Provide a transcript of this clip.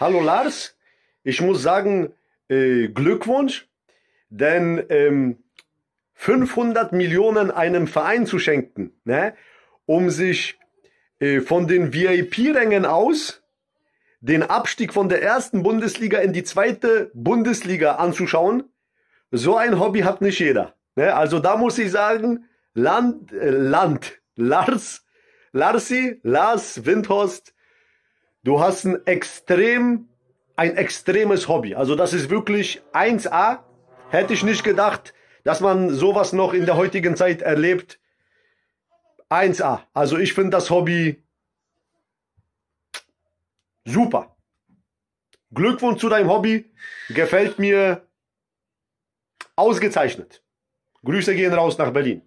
Hallo Lars, ich muss sagen, äh, Glückwunsch, denn ähm, 500 Millionen einem Verein zu schenken, ne, um sich äh, von den VIP-Rängen aus den Abstieg von der ersten Bundesliga in die zweite Bundesliga anzuschauen, so ein Hobby hat nicht jeder. Ne? Also da muss ich sagen, Land, äh, Land, Lars, Larsi, Lars Windhorst, Du hast ein extrem, ein extremes Hobby. Also das ist wirklich 1A. Hätte ich nicht gedacht, dass man sowas noch in der heutigen Zeit erlebt. 1A. Also ich finde das Hobby super. Glückwunsch zu deinem Hobby. Gefällt mir ausgezeichnet. Grüße gehen raus nach Berlin.